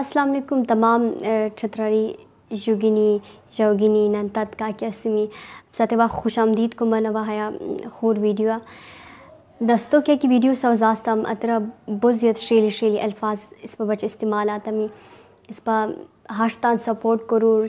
अस्सलाम वालेकुम तमाम छतरारी युगिनी योगिनी नंतत का क्यासमी सतवा खुश आमदीद को मन वहाया खूर वीडियो दस्तों क्या कि वीडियो सवजास्तम अतरा बुजियत शेली शेली अल्फाज इस पर बच इस्तेमाल आतमी इस पर हाशतान सपोर्ट करूर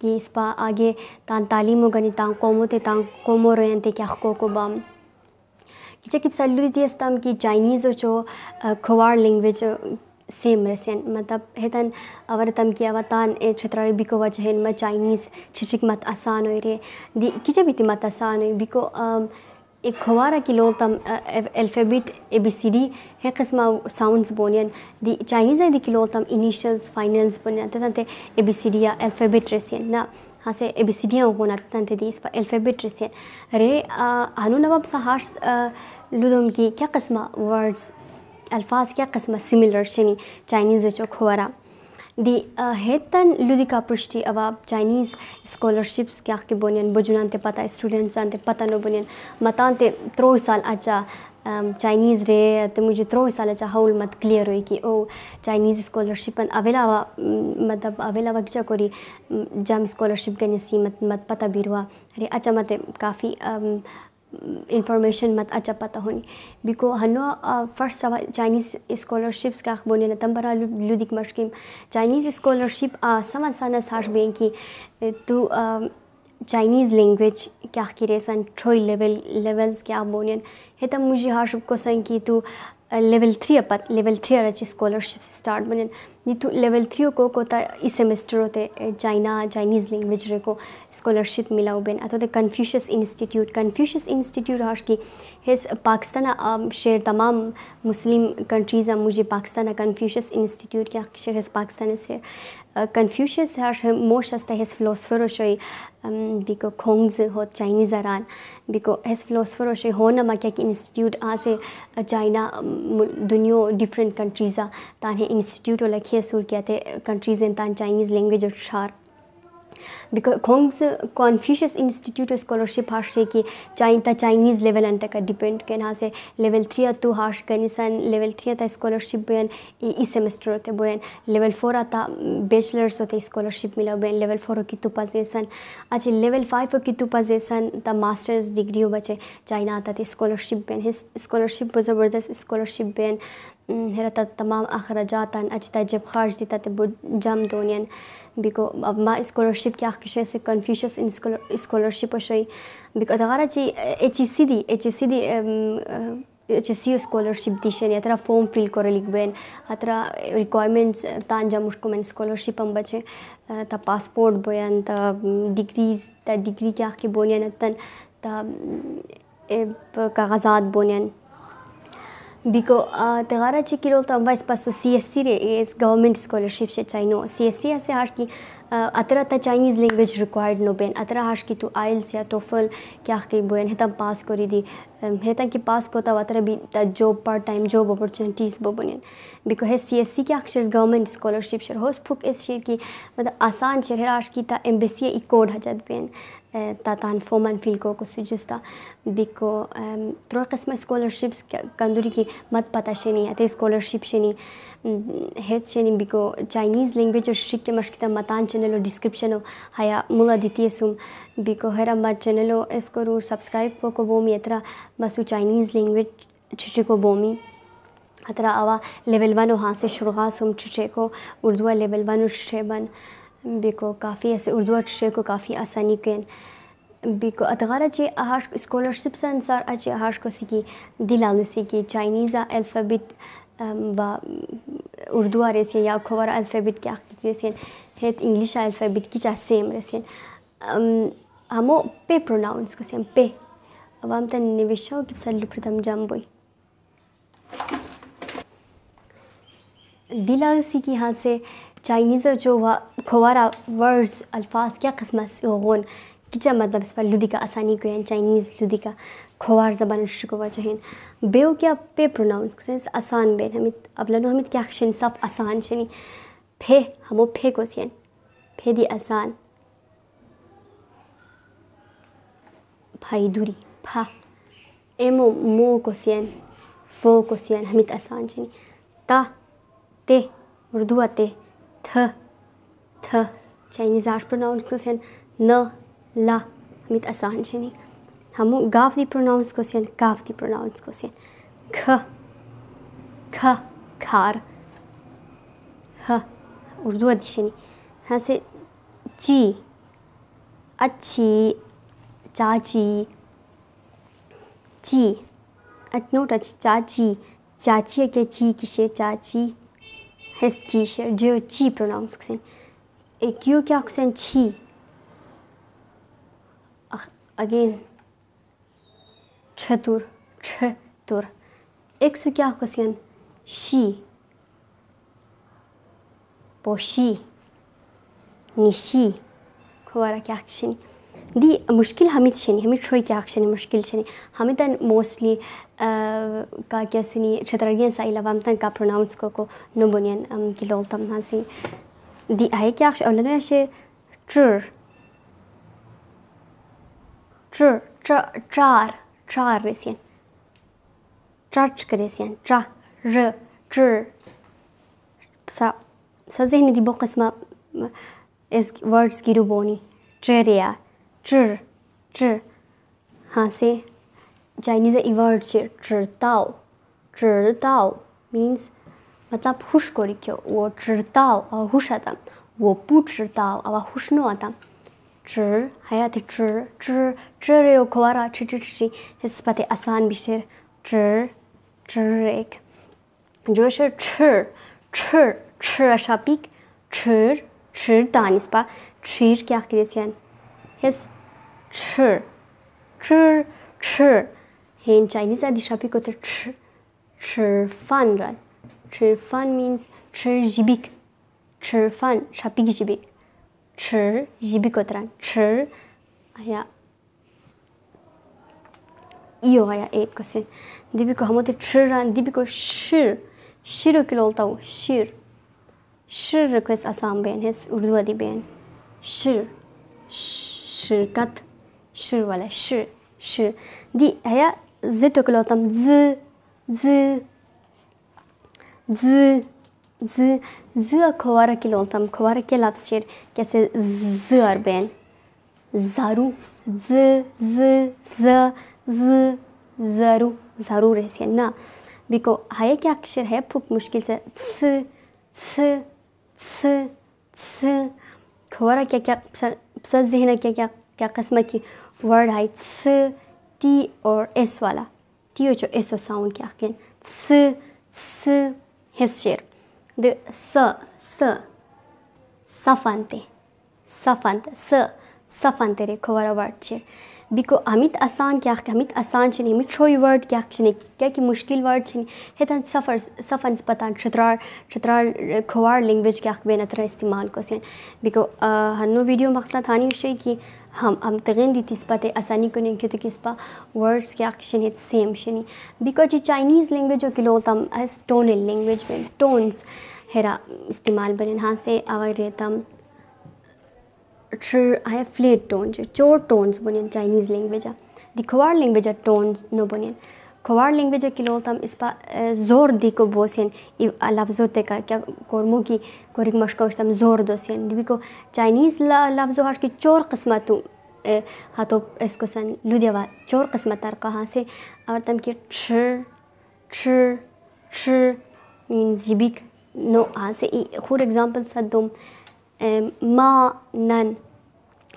कि इस पर आगे तान तालीम गनी तां कौमो ते तां कौमो रोयन ते क्या खो को बाम कि चकिब सल्लू दियस्तम कि चाइनीज़ जो खुवार लैंग्वेज सेम रहेसेन मतलब हेतन अवर तम किया वतान ए छत्रारी बिको वजह हिन म चाइनीज छिचिक मत आसान होय रे दी किचे बीती मत आसान होय बिको एक खवारा की लोल तम alphabet A B C D हे किस्म साउंड्स बोनियन दी चाइनीज़ दी की लोल तम इनिशियल्स फाइनल्स बोनियन ते तंते ए बी सी डी या अल्फ़ाबेट रेसियन ना हासे ए बी सी डी होना तंते दी इस पर अल्फ़ाबेट रेसियन रे हनु नवाब सहाश लुदम की क्या किस्म वर्ड्स अल्फाज क्या कस्म सिमिलर शनि चाइनीज़ जो खोरा दी हेतन लुदिका पुष्टि अब आप चाइनीज़ स्कॉलरशिप्स क्या के बोनियन बुजुनान ते पता स्टूडेंट्स आते पता नो बोनियन मतान ते त्रो साल अच्छा चाइनीज़ रे तो मुझे त्रो साल अच्छा हाउल मत क्लियर हुई कि ओ चाइनीज़ स्कॉलरशिप अवेलावा मतलब अवेलावा क्या कोरी जम स्कॉलरशिप के नसीमत मत पता भी हुआ अरे अच्छा मत काफ़ी इन्फॉर्मेशन मत अच्छा पता होनी बिको हनो फर्स्ट सवा चाइनीज़ स्कॉलरशिप्स का बोने न तंबरा लुदिक मशकिम चाइनीज़ स्कॉलरशिप समझ साना साश बें की तो चाइनीज़ लैंग्वेज क्या किरेसन ट्रोई लेवल लेवल्स क्या बोनियन हे तब मुझे हाश को संग की तो लेवल थ्री अपत लेवल थ्री अच्छी स्कॉलरशिप स्टार्ट बनियन नीतू लेवल थ्री को कोता इस सेमेस्टर होते चाइना चाइनीज लैंग्वेज रे को स्कॉलरशिप मिला बेन अतो कन्फ्यूशियस इंस्टीट्यूट कन्फ्यूशियस इंस्टीट्यूट हर्ष की हेस पाकिस्तान शेर तमाम मुस्लिम कंट्रीज़ मुझे पाकिस्तान कन्फ्यूशियस इंस्टीट्यूट क्या शेर हेस पाकिस्तान शेर कन्फ्यूशियस हर्ष मोश हस्ता हेस फिलोसफर शोई बिको खोंग्स हो चाइनीज अरान बिको हेस फिलोसफर शोई हो नमा क्या कि इंस्टीट्यूट आ से चाइना दुनिया डिफरेंट कंट्रीज़ा तान इंस्टीट्यूट लखी सुर किया थे कंट्रीज इन तान चाइनीज़ लैंग्वेज और शार खोंग्स कॉन्फ्यूशस इंस्टीट्यूट स्कॉलरशिप हाशे कि चाइन ता चाइनीज़ लेवल अंत का डिपेंड के ना से लेवल थ्री तू हाश कनिसन लेवल थ्री ता स्कॉलरशिप बोयन इस सेमेस्टर होते बोयन लेवल फोर आता बेचलर्स होते स्कॉलरशिप मिला बोयन लेवल फोर की तू पजेसन अच्छा लेवल फाइव की तू पजेसन ता मास्टर्स डिग्री हो बचे चाइना आता थे स्कॉलरशिप बोयन स्कॉलरशिप ज़बरदस्त स्कॉलरशिप बोयन هرة تمام أخراجاتا أجي تجيب خارجي تتبو جام دونيان بيكو ما سكولرشيب كي أخ كشي سي كونفيشس إن سكولرشيب وشي بيكو دغارة جي اتشي سي دي اتشي سي دي چې سی سکولرشپ دي شنه اترا فارم فل کور لیکبن اترا ریکوایرمنټس تان جا مشکو من سکولرشپ هم بچي تا پاسپورت بوین تا ډیګریز تا ډیګری کې اخ کې بونین تن تا کاغذات بونین Biko, tegara që kirol të mbajs pasu CSC-re e es government scholarship që qajno. CSC ase hash ki atëra ta Chinese language required no ben, atëra hash ki tu IELTS या TOEFL kja ki buen, hetan pass kori di, hetan ki pass kota atëra bi ta job part time job opportunities bo bunin. Biko he CSC kja kshir government scholarship shir hos puk es shir ki, मतलब आसान शहर आश की ता embassy ई कोड हजत बेन تاتان فومان فیلکو کو سجستا بیکو ترو قسم سکولرشپس کندوری کی مت پتا شنی اتے سکولرشپ شنی هیت شنی بیکو چائنیز لینگویج او شیک مشکتا متان ڈسکرپشن ڈسکرپشنو ہیا مولا دیتی سوم بیکو ہر اما چینلو اس کو رو سبسکرائب کو کو بومی اترا مسو چائنیز لینگویج چھچے کو بومی अतरा आवा लेवल वन हाँ से शुरुआत सुम छुचे को उर्दू लेवल वन उठे बन बिको काफ़ी ऐसे उर्दू अच्छे को काफ़ी आसानी के बिको अतगार अच्छे आहार स्कॉलरशिप से अनुसार अच्छे आहार को सीखी दिलाल सीखी चाइनीज़ अल्फ़ाबिट व उर्दू आ रेसियन या खबर अल्फ़ाबिट के आखिर रेसियन हेत इंग्लिश अल्फ़ाबिट की चाहे सेम रेसियन हमो पे प्रोनाउंस को सेम पे अब हम तन निवेशा हो कि सल्लु जम बोई दिलाल सीखी हाथ से चाइनीज़ जो हुआ खोवारा वर्ड्स अल्फाज क्या कस्म गोन किचा मतलब इस पर लुदिका आसानी को चाइनीज़ लुदिका खोवार जबान शुकवा चाहिए बेव क्या पे प्रोनाउंस सेंस आसान बेन हमित अब लो हमित क्या क्षण सब आसान शनि फे हमो फे को सेन फे दी आसान भाई दूरी फा एमो मो को सेन फो को सेन हमित आसान शनि ता ते उर्दू आते थ थ चाइनीज आर्ट प्रोनाउंस को सेन न ला मित आसान छे नी हमु गाव दी प्रोनाउंस को सेन काव दी प्रोनाउंस को सेन ख ख खार ह उर्दू अदी छे नी हां से ची अच्छी चाची ची अच नोट अच चाची चाची के ची की चाची हेस ची शे जो ची प्रोनाउंस को सेन यू के ऑक्सीजन छी अगेन छतुर छतुर एक सौ क्या ऑक्सीजन शी पोशी निशी खुआरा क्या ऑक्सीजन दी मुश्किल हमें छनी हमें छोई क्या ऑक्सीजन मुश्किल नहीं हमें तन मोस्टली का क्या सुनी छतरगियन साइल अवाम तन का प्रोनाउंस को को नोबोनियन की लोल तम सी Die eikersch olenoje tr. Tr, tr, char, char resien. Chach resien, cha, r, tr. Sa, sa zehni di boqisma is words giru boni. Treria, tr, tr. हाँ से चाइनीज वर्ड से ट्रताओ ट्रताओ मीन्स मतलब हुश को रिक्यो वो चिरताओ अब हुश आता वो पु चिरताओ अब हुश नो आता चिर है या तो चिर चिर चिर रे ओ कोवारा चिर चिर चिर इस पते आसान बिशेर चिर चिर एक जो शे चिर चिर चिर ऐसा पिक चिर चिर दानिस पा चिर क्या करें सेन इस चिर चिर चिर हैं चाइनीज़ आदि शब्द को तो चिर चिर फन chir means chir jibik chir fan shapik jibik chir jibik chir aya iyo aya eight kosin dibiko hamote chir ran dibiko shir shir kilo ta shir shir request asam ben his urdu adi ben shir shirkat shir wala shir shir di aya zito kilo tam z z z, z, z akhovarakil oltam. Akhovarakil hafşir kese z arben. Zaru, z, z, z, z, zaru, ना बिको हाय क्या अक्षर है खूब मुश्किल से स क्या क्या सब जहन क्या क्या क्या कस्म की वर्ड है टी और एस वाला टी और जो एस और साउंड के आखिर his share. The sa, sa, safante, safante, sa सफांतेरे खोवारा वर्ड छे बिको हमित आसान क्या हमित आसान छे हमित छोई वर्ड क्या छे क्या कि मुश्किल वर्ड छे हेतन सफर सफन पता छत्रार छत्रार खोवार लैंग्वेज क्या बेन अतरा इस्तेमाल को सेन बिको हनो वीडियो मकसद हानि शे कि हम हम तगेन दी तिस्पा ते आसानी को नहीं क्योंकि किस्पा वर्ड्स क्या शनि सेम शनि बिको जी चाइनीज़ लैंग्वेज और किलो तम एज टोनल लैंग्वेज में टोन्स हेरा इस्तेमाल बने हाँ से अवर तम ṭhir I have played tones je chor tones bonian Chinese language a di khawar language a tones no bonian khawar language a kilo tam ispa zor di ko bosien i lafzo te ka kya kormo ki korik mashko tam zor dosien di ko Chinese la lafzo har ki chor qismatu hato esko san ludeva chor qismatar qaha se aur tam ki ṭhir ṭhir ṭhir means jibik no a se for example sadom Um, ma none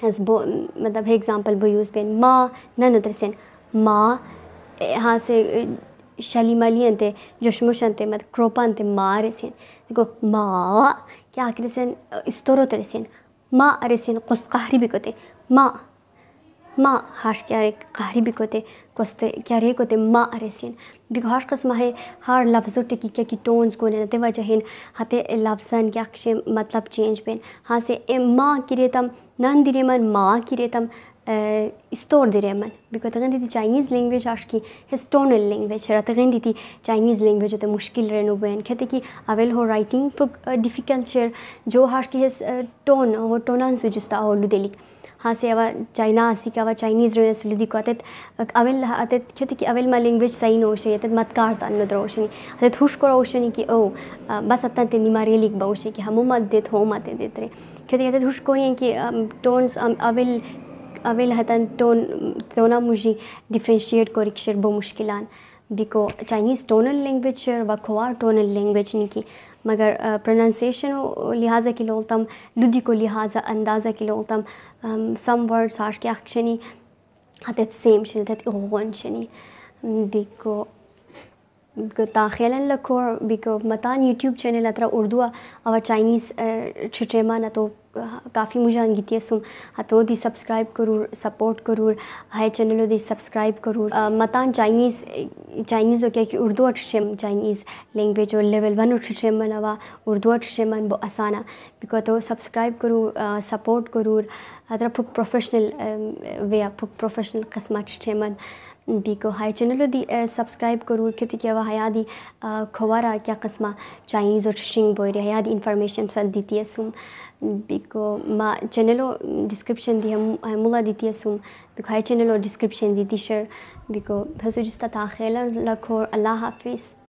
as bo matlab मतलब है example bo use pen ma none utrasen ma यहाँ से uh, शली मली अंते जोशमुश अंते मत मतलब क्रोपा अंते मा रेसेन देखो मा क्या आखिर सेन इस्तोरो तरेसेन मा अरेसेन कुस कहरी भी कोते मा ма хаш кяре қаҳри бикоте косте кяре коте ма аресин бигаш касма хе ҳар лафзо те кикя ки тонс гоне те ваҷа хин хате лафзан кя хше матлаб ченҷ бен хасе э ма киретам нан диреман ма киретам istor direman biko tagin diti chinese language ashki historical language ra tagin diti chinese language te mushkil renu ben khate ki avel ho writing for difficult share jo hashki his tone ho tonan su justa ho ludelik हाँ से अवा China हसी का अवा Chinese रो सुलु दिको अतेत अवेल अतेत खेती कि अवेल मा लैंग्वेज सही न होशे अतेत मतकार तान न द्रोशनी अतेत हुश करो होशनी कि ओ बस अतना ते निमारे लिख बाउशे कि हमो मत देत हो मत देत रे खेती अतेत हुश कोनी कि टोन्स अवेल अवेल हतन टोन तोना मुझी डिफ्रेंशिएट कोरिक्शर बो मुश्किलान बिको चाइनीज़ टोनल लैंग्वेज शर व खोआ टोनल लैंग्वेज निकी मगर प्रोनाउंसिएशन लिहाजा कि लोलतम लुदी को लिहाजा अंदाज़ा कि लोलतम सम वर्ड्स आश के अक्षनी हतत सेम शनि हतत ओगन शनि बिको बिको ताखेलन लखो बिको मतान यूट्यूब चैनल अतरा उर्दू अवा चाइनीज़ छिट्रेमा न तो काफ़ी मजा आंगीती असम दी सब्सक्राइब करूर सपोर्ट करूर हाय चैनलों दी सब्सक्राइब करूर मतान चाइनीज़ चाइनीज़ क्या कि उर्दू अठम चाइनीज़ लैंग्वेज और लेवल वन अठम मनवा उर्दू अठम मन बो आसाना बिको तो सब्सक्राइब करूर सपोर्ट करूर हतरा फुक प्रोफेशनल वे फुक प्रोफेशनल कस्मा अठम بیکۆ هایچەنەلۆدی سبسکرایب گەور کردێکەوە هەیادی کۆوارە کیا قسمە چاینی زۆر شنگ بۆیری هەیادی ئینفەرمیشن سەر دیتیە سوم بیکۆ ما چەنەلۆ دیسکرپشن دی هەموڵا دیتیە سوم بیکۆ هایچەنەلۆ دیسکرپشن دی دیشەر بیکۆ هەزوجستە تاخێلەر لە کۆر ئەلا هافیست